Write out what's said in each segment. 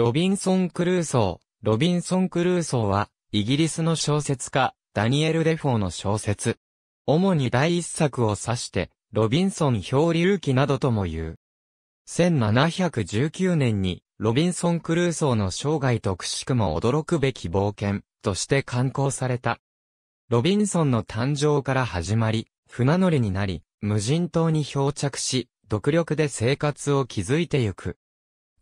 ロビンソン・クルーソー。ロビンソン・クルーソーは、イギリスの小説家、ダニエル・デフォーの小説。主に第一作を指して、ロビンソン漂流記などとも言う。1719年に、ロビンソン・クルーソーの生涯とくしくも驚くべき冒険として刊行された。ロビンソンの誕生から始まり、船乗りになり、無人島に漂着し、独力で生活を築いてゆく。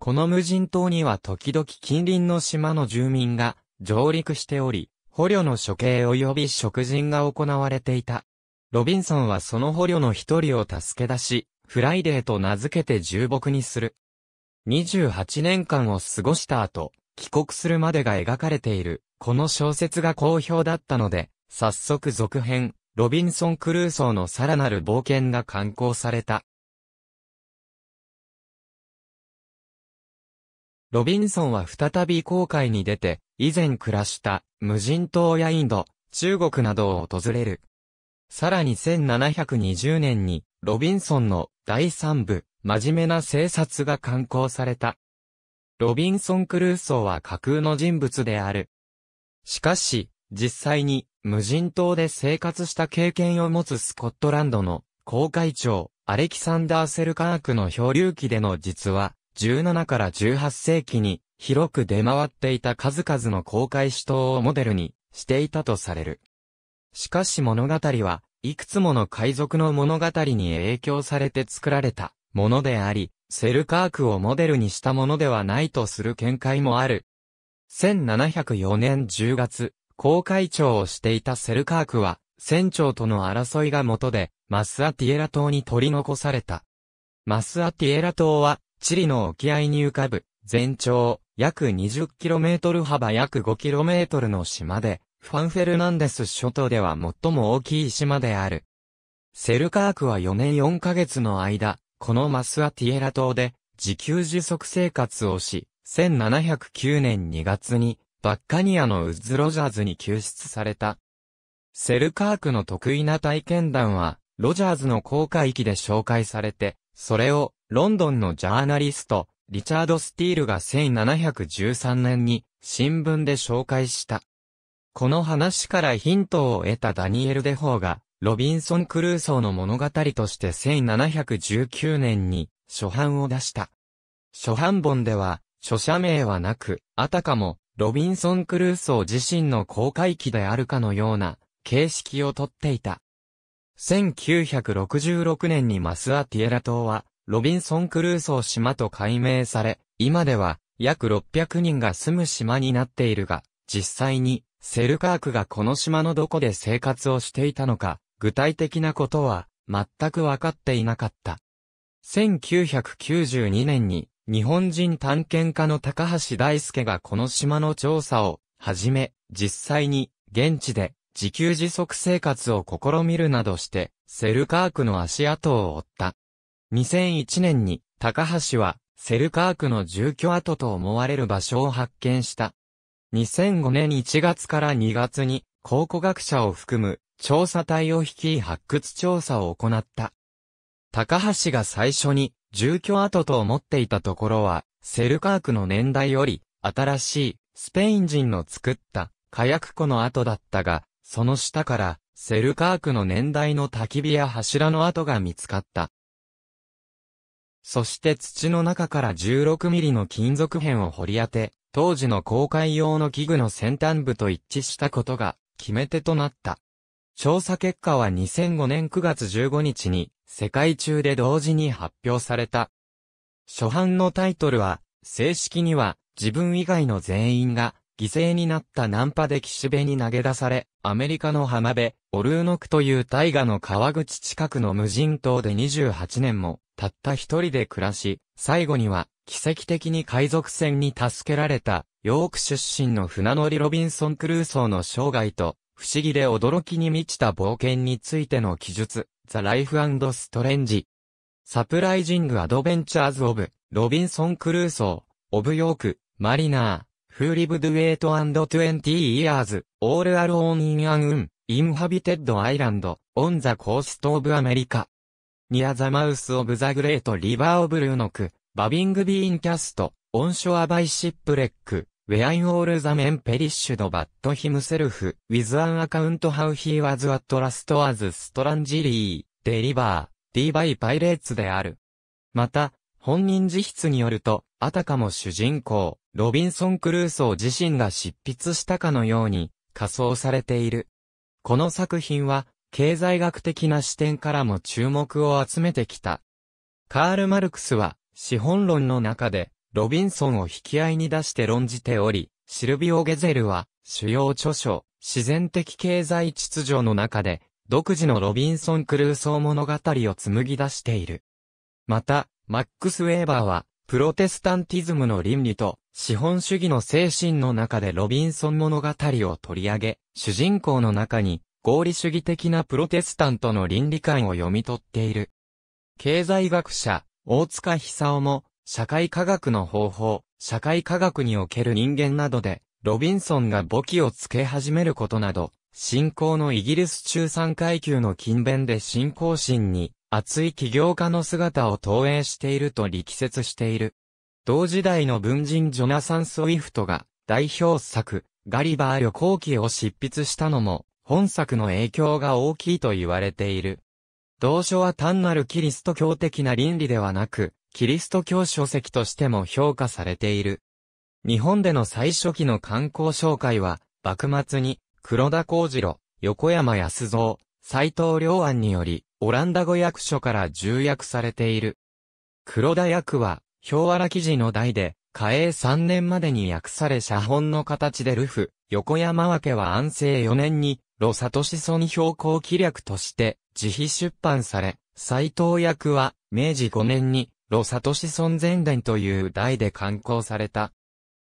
この無人島には時々近隣の島の住民が上陸しており、捕虜の処刑及び食人が行われていた。ロビンソンはその捕虜の一人を助け出し、フライデーと名付けて重木にする。28年間を過ごした後、帰国するまでが描かれている、この小説が好評だったので、早速続編、ロビンソン・クルーソーのさらなる冒険が刊行された。ロビンソンは再び航海に出て、以前暮らした無人島やインド、中国などを訪れる。さらに1720年に、ロビンソンの第三部、真面目な生殺が刊行された。ロビンソン・クルーソーは架空の人物である。しかし、実際に無人島で生活した経験を持つスコットランドの公会長、アレキサンダー・セルカークの漂流記での実話、17から18世紀に広く出回っていた数々の公開手刀をモデルにしていたとされる。しかし物語はいくつもの海賊の物語に影響されて作られたものであり、セルカークをモデルにしたものではないとする見解もある。1704年10月、公開長をしていたセルカークは、船長との争いが元で、マスアティエラ島に取り残された。マスアティエラ島は、チリの沖合に浮かぶ、全長約 20km 幅約 5km の島で、ファンフェルナンデス諸島では最も大きい島である。セルカークは4年4ヶ月の間、このマスアティエラ島で自給自足生活をし、1709年2月にバッカニアのウッズ・ロジャーズに救出された。セルカークの得意な体験談は、ロジャーズの航海機で紹介されて、それをロンドンのジャーナリスト、リチャード・スティールが1713年に新聞で紹介した。この話からヒントを得たダニエル・デホーが、ロビンソン・クルーソーの物語として1719年に初版を出した。初版本では、著者名はなく、あたかも、ロビンソン・クルーソー自身の公開記であるかのような、形式をとっていた。1966年にマスア・ティエラ島は、ロビンソン・クルーソー島と改名され、今では約600人が住む島になっているが、実際にセルカークがこの島のどこで生活をしていたのか、具体的なことは全く分かっていなかった。1992年に日本人探検家の高橋大輔がこの島の調査を始め、実際に現地で自給自足生活を試みるなどして、セルカークの足跡を追った。2001年に、高橋は、セルカークの住居跡と思われる場所を発見した。2005年1月から2月に、考古学者を含む、調査隊を率い発掘調査を行った。高橋が最初に、住居跡と思っていたところは、セルカークの年代より、新しい、スペイン人の作った、火薬庫の跡だったが、その下から、セルカークの年代の焚き火や柱の跡が見つかった。そして土の中から16ミリの金属片を掘り当て、当時の公開用の器具の先端部と一致したことが決め手となった。調査結果は2005年9月15日に世界中で同時に発表された。初版のタイトルは、正式には自分以外の全員が犠牲になったナンパで岸辺に投げ出され、アメリカの浜辺、オルーノクという大河の川口近くの無人島で28年もたった一人で暮らし、最後には、奇跡的に海賊船に助けられた、ヨーク出身の船乗りロビンソン・クルーソーの生涯と、不思議で驚きに満ちた冒険についての記述、The Life and Strange。サプライジング・アドベンチャーズ・オブ、ロビンソン・クルーソー、オブ・ヨーク、マリナー、フーリブ・ドゥ・エイト・アンド・トゥエンティ・イヤーズ、オール・アローン・イン・アン・ウン、インハビテッド・アイランド、オン・ザ・コースト・オブ・アメリカ。ニアザマウスオブザグレートリバーオブルーノク、バビングビーンキャスト、オンショアバイシップレック、ウェアインオールザメンペリッシュドバットヒムセルフ、ウィズアンアカウントハウヒーワズアトラストアズストランジリー、デリバー、ディーバイパイレーツである。また、本人自筆によると、あたかも主人公、ロビンソン・クルーソー自身が執筆したかのように、仮装されている。この作品は、経済学的な視点からも注目を集めてきた。カール・マルクスは、資本論の中で、ロビンソンを引き合いに出して論じており、シルビオ・ゲゼルは、主要著書、自然的経済秩序の中で、独自のロビンソン・クルーソー物語を紡ぎ出している。また、マックス・ウェーバーは、プロテスタンティズムの倫理と、資本主義の精神の中でロビンソン物語を取り上げ、主人公の中に、合理主義的なプロテスタントの倫理観を読み取っている。経済学者、大塚久夫も、社会科学の方法、社会科学における人間などで、ロビンソンが簿記をつけ始めることなど、信仰のイギリス中産階級の勤勉で信仰心に、熱い起業家の姿を投影していると力説している。同時代の文人ジョナサン・スウィフトが、代表作、ガリバー旅行記を執筆したのも、本作の影響が大きいと言われている。同書は単なるキリスト教的な倫理ではなく、キリスト教書籍としても評価されている。日本での最初期の観光紹介は、幕末に、黒田光次郎、横山康蔵、斎藤良安により、オランダ語訳書から重訳されている。黒田訳は、氷原記事の代で、嘉永3年までに訳され写本の形でルフ、横山分けは安政4年に、ロサトシソン標高記略として自費出版され、斎藤役は明治5年にロサトシソン前伝という題で刊行された。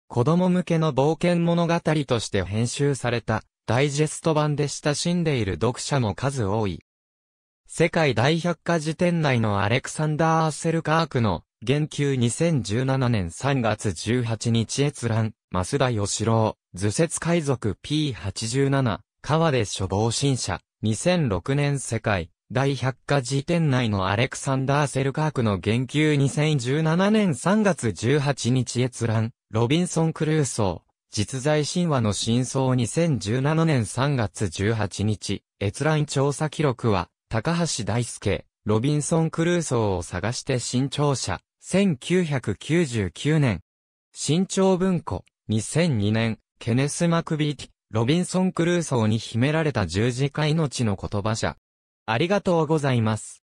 子供向けの冒険物語として編集されたダイジェスト版で親しんでいる読者も数多い。世界大百科事典内のアレクサンダー・アッセルカークの言及2017年3月18日閲覧、増田義郎、図説海賊 P87、川で処防新社、2006年世界、大百科事典内のアレクサンダー・セルカークの言及2017年3月18日閲覧、ロビンソン・クルーソー、実在神話の真相2017年3月18日、閲覧調査記録は、高橋大輔、ロビンソン・クルーソーを探して新潮社、1999年、新潮文庫、2002年、ケネス・マクビーティ、ロビンソン・クルーソーに秘められた十字架命の言葉者。ありがとうございます。